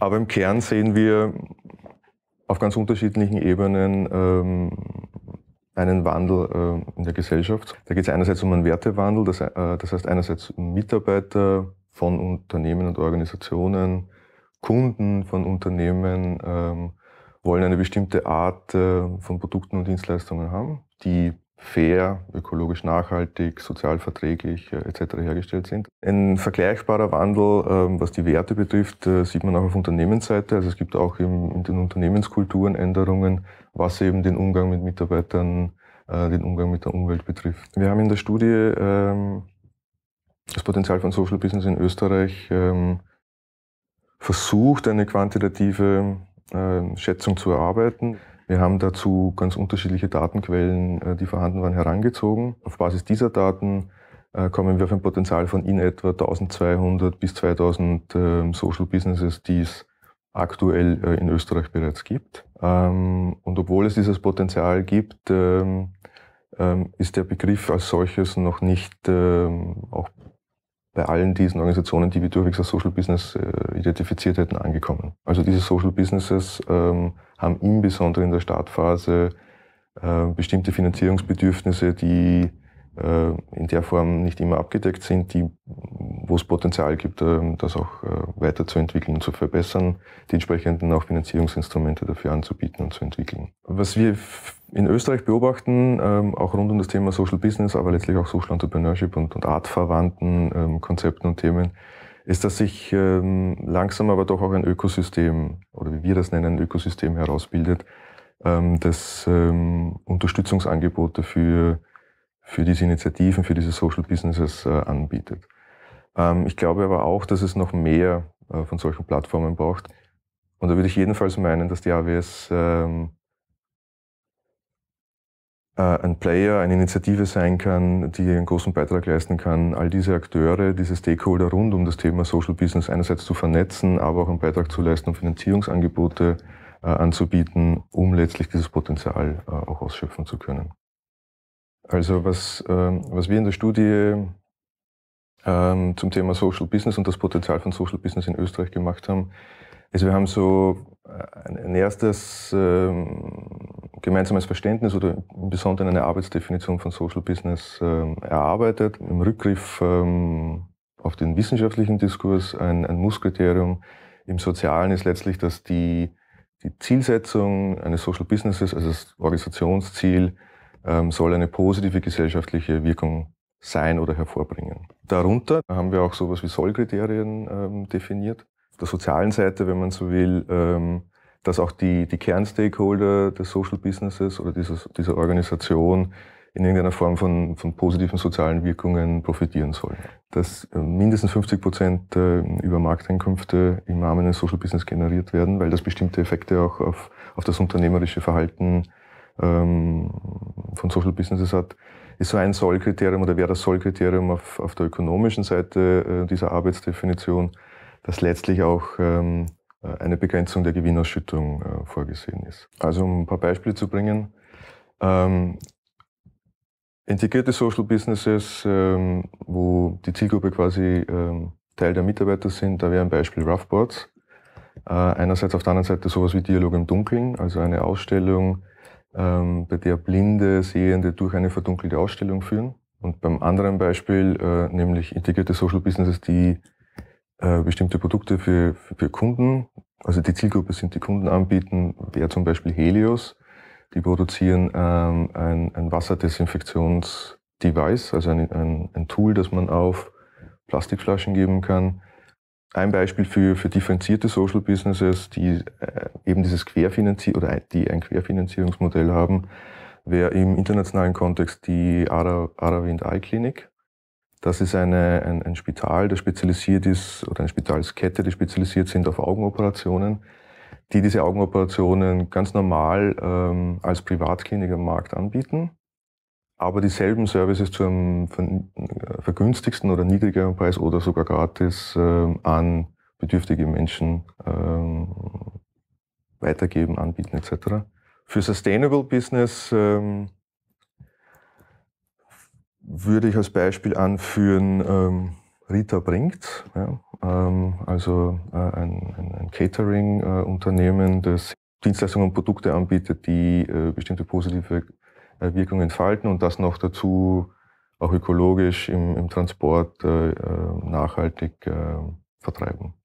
Aber im Kern sehen wir auf ganz unterschiedlichen Ebenen ähm, einen Wandel äh, in der Gesellschaft. Da geht es einerseits um einen Wertewandel, das, äh, das, heißt einerseits Mitarbeiter von Unternehmen und Organisationen, Kunden von Unternehmen ähm, wollen eine bestimmte Art äh, von Produkten und Dienstleistungen haben, die fair, ökologisch nachhaltig, sozial verträglich äh, etc. hergestellt sind. Ein vergleichbarer Wandel, ähm, was die Werte betrifft, äh, sieht man auch auf Unternehmensseite. Also es gibt auch in den Unternehmenskulturen Änderungen, was eben den Umgang mit Mitarbeitern, äh, den Umgang mit der Umwelt betrifft. Wir haben in der Studie ähm, das Potenzial von Social Business in Österreich ähm, versucht, eine quantitative Schätzung zu erarbeiten. Wir haben dazu ganz unterschiedliche Datenquellen, äh, die vorhanden waren, herangezogen. Auf Basis dieser Daten äh, kommen wir auf ein Potenzial von in etwa 1200 bis 2000 ähm, Social Businesses, die es aktuell äh, in Österreich bereits gibt. Ähm, und obwohl es dieses Potenzial gibt, ähm, ist der Begriff als solches noch nicht auch bei allen diesen Organisationen, die wir durchwegs als Social Business identifiziert hätten, angekommen. Also diese Social Businesses haben insbesondere in der Startphase äh, bestimmte Finanzierungsbedürfnisse, die äh, in der Form nicht immer abgedeckt sind, die, wo es Potenzial gibt, äh, das auch äh, weiterzuentwickeln und zu verbessern, die entsprechenden auch Finanzierungsinstrumente dafür anzubieten und zu entwickeln. Was wir in Österreich beobachten, ähm, auch rund um das Thema Social Business, aber letztlich auch Social Entrepreneurship und, und artverwandten ähm, Konzepten und Themen, ist, dass sich ähm, langsam aber doch auch ein Ökosystem, oder wie wir das nennen, ein Ökosystem herausbildet, ähm, das ähm, Unterstützungsangebote für, für diese Initiativen, für diese Social Businesses äh, anbietet. Ähm, ich glaube aber auch, dass es noch mehr äh, von solchen Plattformen braucht. Und da würde ich jedenfalls meinen, dass die AWS ähm, äh, ein Player, eine Initiative sein kann, die einen großen Beitrag leisten kann, all diese Akteure, diese Stakeholder rund um das Thema Social Business einerseits zu vernetzen, aber auch einen Beitrag zu leisten, um Finanzierungsangebote äh, anzubieten, um letztlich dieses Potenzial äh, auch ausschöpfen zu können. Also was, äh, was wir in der Studie ähm, zum Thema Social Business und das Potenzial von Social Business in Österreich gemacht haben, ist, wir haben so äh, ein, ein erstes ähm, gemeinsames Verständnis oder im Besonderen eine Arbeitsdefinition von Social Business ähm, erarbeitet. Im Rückgriff ähm, auf den wissenschaftlichen Diskurs ein, ein Musskriterium im Sozialen ist letztlich, dass die, die Zielsetzung eines Social Businesses, also das Organisationsziel, ähm, soll eine positive gesellschaftliche Wirkung sein oder hervorbringen. Darunter haben wir auch sowas wie Sollkriterien ähm, definiert. Auf der sozialen Seite, wenn man so will, ähm, dass auch die, die Kernstakeholder des Social Businesses oder dieser, dieser Organisation in irgendeiner Form von, von positiven sozialen Wirkungen profitieren sollen. Dass äh, mindestens 50 Prozent äh, über Markteinkünfte im Rahmen des Social Business generiert werden, weil das bestimmte Effekte auch auf, auf das unternehmerische Verhalten ähm, von Social Businesses hat, ist so ein Sollkriterium oder wäre das Sollkriterium auf, auf der ökonomischen Seite äh, dieser Arbeitsdefinition, dass letztlich auch ähm, äh, eine Begrenzung der Gewinnausschüttung äh, vorgesehen ist. Also um ein paar Beispiele zu bringen. Ähm, integrierte Social Businesses, ähm, wo die Zielgruppe quasi ähm, Teil der Mitarbeiter sind, da wäre ein Beispiel Roughboards. Äh, einerseits, auf der anderen Seite sowas wie Dialog im Dunkeln, also eine Ausstellung, ähm, bei der Blinde, Sehende durch eine verdunkelte Ausstellung führen. Und beim anderen Beispiel, äh, nämlich integrierte Social Businesses, die äh, bestimmte Produkte für, für, für Kunden. Also die Zielgruppe sind die Kunden anbieten, wäre zum Beispiel Helios. Die produzieren ähm, ein, ein Wasserdesinfektionsdevice, also ein, ein, ein Tool, das man auf Plastikflaschen geben kann. Ein Beispiel für, für differenzierte Social Businesses, die äh, eben dieses Querfinanzier oder die ein Querfinanzierungsmodell haben, wäre im internationalen Kontext die Ara, Aravind Eye Clinic. Das ist eine, ein, ein Spital, das spezialisiert ist, oder eine Spitalskette, die spezialisiert sind auf Augenoperationen, die diese Augenoperationen ganz normal ähm, als Privatklinik am Markt anbieten, aber dieselben Services zu einem äh, vergünstigsten oder niedrigeren Preis oder sogar gratis ähm, an bedürftige Menschen ähm, weitergeben, anbieten etc. Für Sustainable Business ähm, würde ich als Beispiel anführen ähm, Rita Bringt, ja, ähm, also äh, ein, ein, ein Catering-Unternehmen, äh, das Dienstleistungen und Produkte anbietet, die äh, bestimmte positive äh, Wirkungen entfalten und das noch dazu auch ökologisch im, im Transport äh, äh nachhaltig äh, vertreiben.